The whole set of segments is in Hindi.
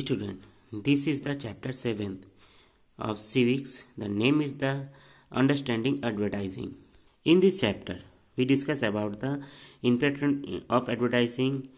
Student, this is the chapter 7th of civics. The name is the understanding advertising. In this chapter, we discuss about the impact of advertising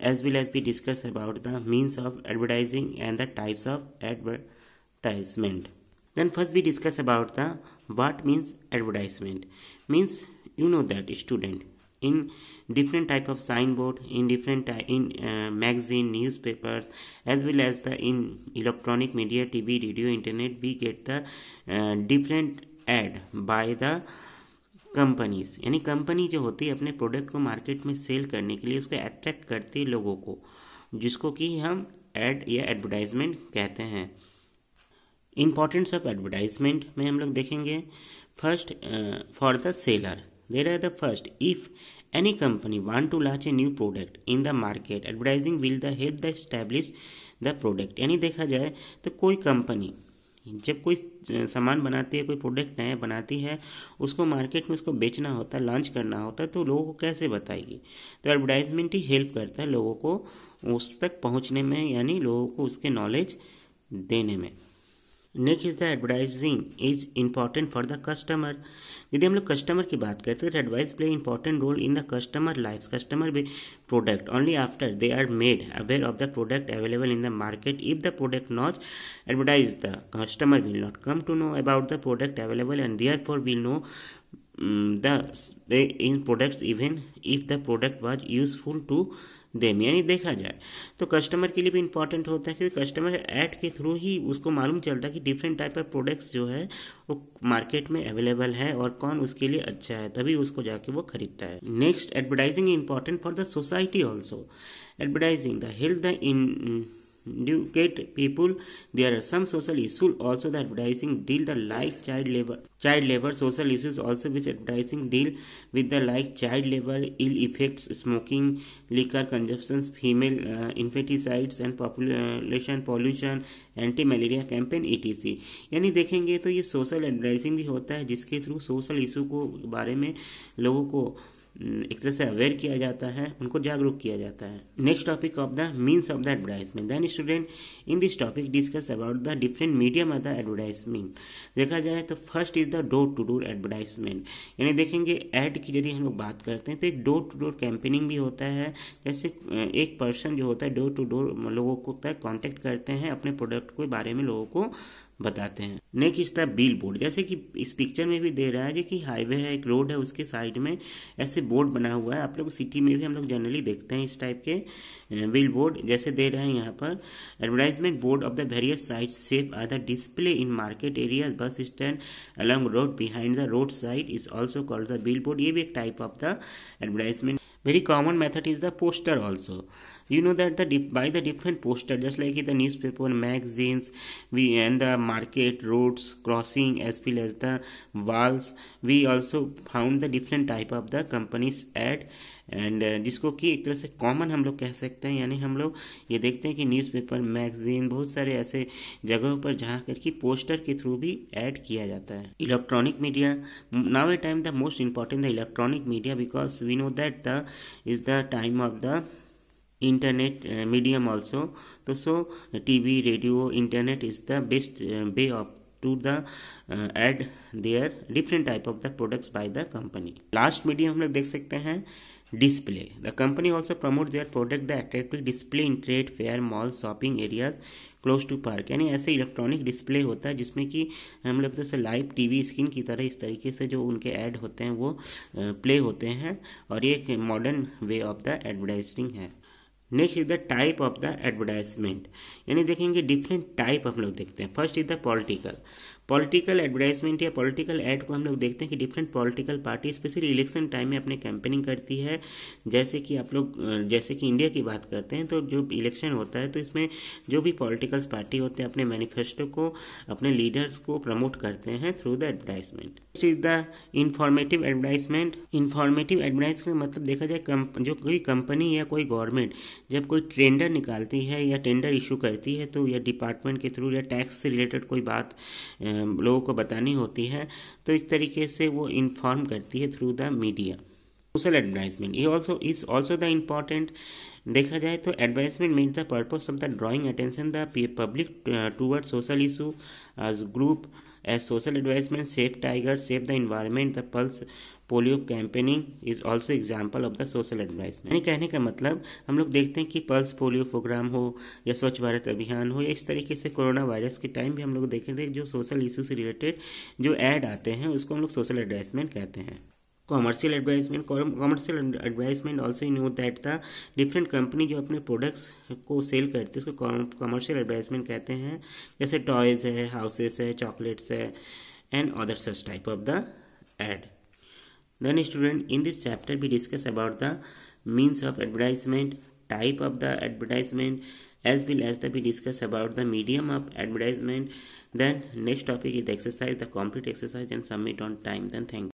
as well as we discuss about the means of advertising and the types of advertisement. Then first we discuss about the what means advertisement. Means you know that student in different type of sign board in different in magazine newspaper as well as the in electronic media T V radio internet we get the different ad by the companies यानी कंपनी जो होती है अपने प्रोडक्ट को मार्केट में सेल करने के लिए उसको अट्रैक्ट करती है लोगों को जिसको कि हम एड या एडवर्टाइजमेंट कहते हैं इम्पॉर्टेंस ऑफ एडवर्टाइजमेंट में हम लोग देखेंगे first for the seller there are the first if any company want to launch a new product in the market advertising will the help the establish the product यानी देखा जाए तो कोई कंपनी जब कोई सामान बनाती है कोई प्रोडक्ट नया बनाती है उसको मार्केट में उसको बेचना होता है लॉन्च करना होता है तो लोगों को कैसे बताएगी तो एडवर्टाइजमेंट ही हेल्प करता है लोगों को उस तक पहुंचने में यानी लोगों को उसके नॉलेज देने में next is the advertising is important for the customer यदि हम लोग कस्टमर की बात करते हैं तो advice play important role in the customer life customer भी product only after they are made aware of the product available in the market if the product not advertise the customer will not come to know about the product available and therefore will know the in products even if the product was useful to them यानी देखा जाए तो कस्टमर के लिए भी इंपॉर्टेंट होता है क्योंकि कस्टमर एड के थ्रू ही उसको मालूम चलता है कि डिफरेंट टाइप ऑफ प्रोडक्ट्स जो है वो मार्केट में अवेलेबल है और कौन उसके लिए अच्छा है तभी उसको जाके वो खरीदता है next advertising important for the society also advertising the health the in educate people. There are some social issues also that advertising deal the like child labor. Child labor social issues also which advertising deal with the like child labor, ill effects, smoking, liquor consumption, female uh, infanticides and population pollution, anti malaria campaign ETC यानी देखेंगे तो ये सोशल एडवर्टाइजिंग भी होता है जिसके थ्रू सोशल इशू को बारे में लोगों को एक तरह से अवेयर किया जाता है उनको जागरूक किया जाता है next topic of the means of the advertisement then student in this topic discuss about the different medium of the advertisement देखा जाए तो first is the door to door advertisement यानी देखेंगे एड की यदि हम लोग बात करते हैं तो एक डोर टू डोर कैंपेनिंग भी होता है जैसे एक पर्सन जो होता है डोर टू डोर लोगों को कॉन्टेक्ट करते हैं अपने प्रोडक्ट के बारे में लोगों को बताते हैं नेक्स्ट इसका बिल बोर्ड जैसे कि इस पिक्चर में भी दे रहा है कि हाईवे है एक रोड है उसके साइड में ऐसे बोर्ड बना हुआ है आप लोग सिटी में भी हम लोग जनरली देखते हैं इस टाइप के बिल बोर्ड जैसे दे रहे हैं यहाँ पर advertisement board of the various side safe are the display in market areas bus stand along road behind the road side is also called the billboard ये भी एक type of the advertisement very common method is the poster also you know that the by the different poster just like in the newspaper magazines we and the market roads crossing as well as the walls we also found the different type of the companies ad and uh, जिसको कि एक तरह से कॉमन हम लोग कह सकते हैं यानी हम लोग ये देखते हैं कि न्यूज़पेपर मैगजीन बहुत सारे ऐसे जगहों पर जहाँ कर कि पोस्टर के थ्रू भी ऐड किया जाता है electronic media now a time the most important the electronic media because we know that the is the time of the internet medium also तो so T V radio internet is the best way of to the ad their different type of the products by the company last medium हम लोग देख सकते हैं display the company also promotes their product the attractive display in trade fair mall shopping areas close to park यानी ऐसे इलेक्ट्रॉनिक डिस्प्ले होता है जिसमें कि हम लोग जैसे लाइव टीवी स्क्रीन की तरह इस तरीके से जो उनके ऐड होते हैं वो प्ले होते हैं और ये एक modern way of the advertising है next is the type of the advertisement यानी देखेंगे डिफरेंट टाइप हम लोग देखते हैं first is the political political advertisement या पॉलिटिकल एड को हम लोग देखते हैं कि different political party specially election time में अपने कैंपेनिंग करती है जैसे कि आप लोग जैसे कि इंडिया की बात करते हैं तो जो इलेक्शन होता है तो इसमें जो भी पॉलिटिकल्स पार्टी होते हैं अपने मैनिफेस्टो को अपने लीडर्स को प्रमोट करते हैं through the advertisement next is the informative advertisement informative advertisement मतलब देखा जाए जो कोई कंपनी या कोई गवर्नमेंट जब कोई टेंडर निकालती है या टेंडर इशू करती है तो या डिपार्टमेंट के थ्रू या टैक्स से रिलेटेड कोई बात लोगों को बतानी होती है तो एक तरीके से वो इन्फॉर्म करती है through the media social advertisement ये also is also the important देखा जाए तो advertisement mean the purpose of the drawing attention the public toward social issue as group as social advertisement save tiger save the environment the pulse polio campaigning is also example of the social advertisement यानी कहने का मतलब हम लोग देखते हैं कि पल्स पोलियो प्रोग्राम हो या स्वच्छ भारत अभियान हो या इस तरीके से कोरोना वायरस के टाइम भी हम लोग देखेंगे थे जो सोशल इशू से रिलेटेड जो एड आते हैं उसको हम लोग सोशल एडवाइसमेंट कहते हैं commercial advertisement commercial advertisement also you that the different company जो अपने प्रोडक्ट्स को सेल करती है उसको कॉमर्शियल एडवाइजमेंट कहते हैं जैसे टॉयज है हाउसेस है चॉकलेट्स है and other such type of the ad then student in this chapter भी discuss about the means of advertisement type of the advertisement as well as the we discuss about the medium of advertisement then next topic is exercise the complete exercise and submit on time then thank